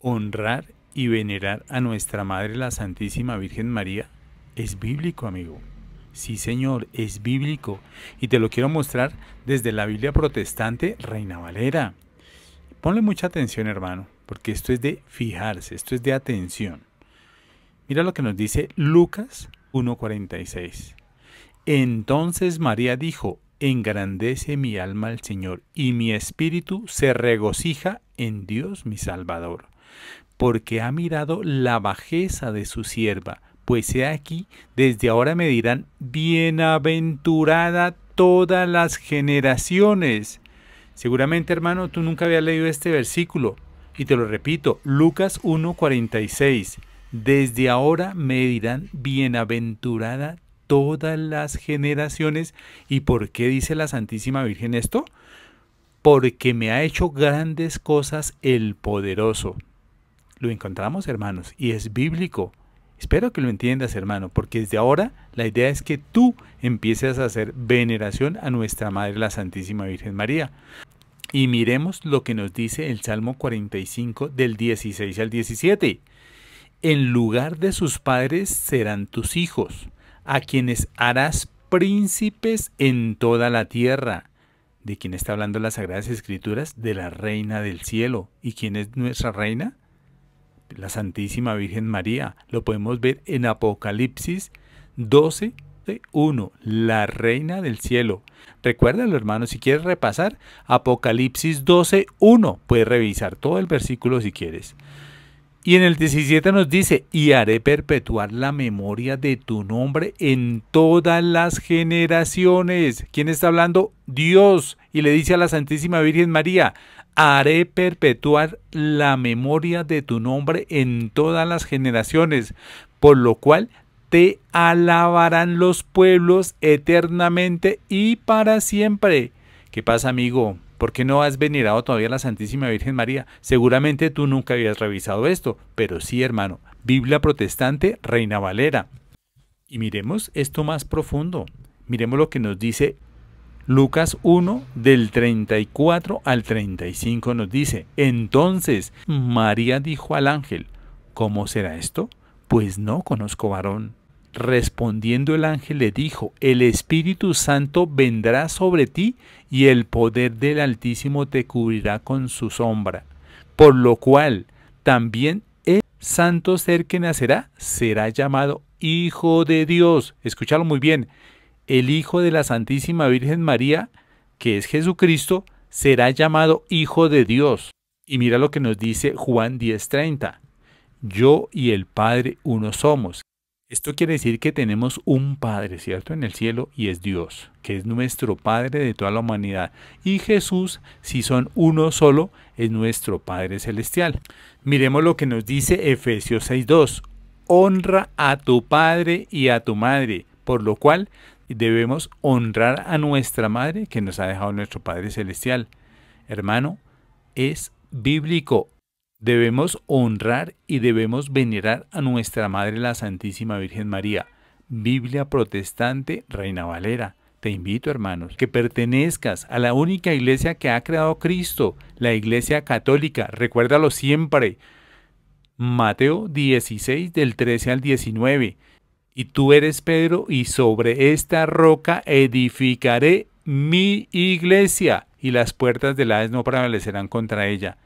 honrar y venerar a nuestra Madre la Santísima Virgen María es bíblico, amigo. Sí, señor, es bíblico. Y te lo quiero mostrar desde la Biblia protestante Reina Valera. Ponle mucha atención, hermano, porque esto es de fijarse, esto es de atención. Mira lo que nos dice Lucas 1.46. Entonces María dijo, engrandece mi alma al Señor, y mi espíritu se regocija en Dios mi Salvador, porque ha mirado la bajeza de su sierva, pues he aquí, desde ahora me dirán, bienaventurada todas las generaciones. Seguramente, hermano, tú nunca habías leído este versículo, y te lo repito, Lucas 1:46. Desde ahora me dirán bienaventurada todas las generaciones. ¿Y por qué dice la Santísima Virgen esto? porque me ha hecho grandes cosas el poderoso. Lo encontramos, hermanos, y es bíblico. Espero que lo entiendas, hermano, porque desde ahora la idea es que tú empieces a hacer veneración a nuestra Madre la Santísima Virgen María. Y miremos lo que nos dice el Salmo 45 del 16 al 17. En lugar de sus padres serán tus hijos, a quienes harás príncipes en toda la tierra ¿De quién está hablando las Sagradas Escrituras? De la Reina del Cielo. ¿Y quién es nuestra Reina? La Santísima Virgen María. Lo podemos ver en Apocalipsis 12.1, eh, La Reina del Cielo. Recuérdalo, hermano, si quieres repasar, Apocalipsis 12.1, Puedes revisar todo el versículo si quieres. Y en el 17 nos dice, y haré perpetuar la memoria de tu nombre en todas las generaciones. ¿Quién está hablando? Dios. Y le dice a la Santísima Virgen María, haré perpetuar la memoria de tu nombre en todas las generaciones, por lo cual te alabarán los pueblos eternamente y para siempre. ¿Qué pasa, amigo? ¿Por qué no has venerado todavía a la Santísima Virgen María? Seguramente tú nunca habías revisado esto, pero sí, hermano, Biblia protestante, Reina Valera. Y miremos esto más profundo. Miremos lo que nos dice Lucas 1 del 34 al 35 nos dice, entonces María dijo al ángel, ¿cómo será esto? Pues no conozco varón. Respondiendo el ángel le dijo, el Espíritu Santo vendrá sobre ti y el poder del Altísimo te cubrirá con su sombra, por lo cual también el santo ser que nacerá será llamado Hijo de Dios. Escúchalo muy bien, el Hijo de la Santísima Virgen María, que es Jesucristo, será llamado Hijo de Dios. Y mira lo que nos dice Juan 10:30. Yo y el Padre uno somos. Esto quiere decir que tenemos un Padre, ¿cierto? En el cielo y es Dios, que es nuestro Padre de toda la humanidad. Y Jesús, si son uno solo, es nuestro Padre celestial. Miremos lo que nos dice Efesios 6.2. Honra a tu Padre y a tu Madre, por lo cual debemos honrar a nuestra Madre que nos ha dejado nuestro Padre celestial. Hermano, es bíblico Debemos honrar y debemos venerar a nuestra Madre la Santísima Virgen María. Biblia Protestante Reina Valera. Te invito, hermanos, que pertenezcas a la única iglesia que ha creado Cristo, la Iglesia Católica. Recuérdalo siempre. Mateo 16 del 13 al 19. Y tú eres Pedro, y sobre esta roca edificaré mi iglesia, y las puertas del Hades no prevalecerán contra ella.